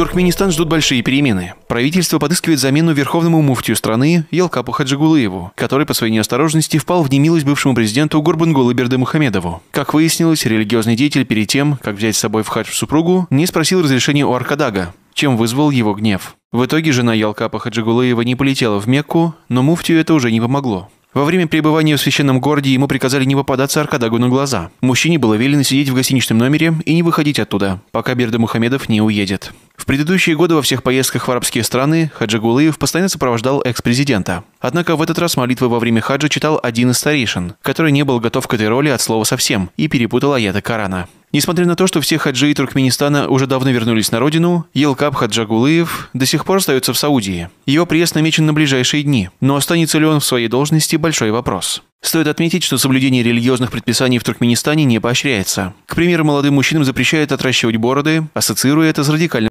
Туркменистан ждут большие перемены. Правительство подыскивает замену верховному муфтию страны Елкапу Хаджигулыеву, который по своей неосторожности впал в немилость бывшему президенту Горбангулы Бердемухамедову. Как выяснилось, религиозный деятель перед тем, как взять с собой в хадж супругу, не спросил разрешения у Аркадага, чем вызвал его гнев. В итоге жена Ялкапа Хаджигулаева не полетела в Мекку, но муфтию это уже не помогло. Во время пребывания в священном городе ему приказали не попадаться Аркадагу на глаза. Мужчине было велено сидеть в гостиничном номере и не выходить оттуда, пока Берда Мухамедов не уедет. В предыдущие годы во всех поездках в арабские страны Хаджи Гулыев постоянно сопровождал экс-президента. Однако в этот раз молитвы во время хаджа читал один из старейшин, который не был готов к этой роли от слова совсем и перепутал аяты Корана. Несмотря на то, что все хаджи Туркменистана уже давно вернулись на родину, Елкаб Хаджагулыев до сих пор остается в Саудии. Его приезд намечен на ближайшие дни, но останется ли он в своей должности – большой вопрос. Стоит отметить, что соблюдение религиозных предписаний в Туркменистане не поощряется. К примеру, молодым мужчинам запрещают отращивать бороды, ассоциируя это с радикальным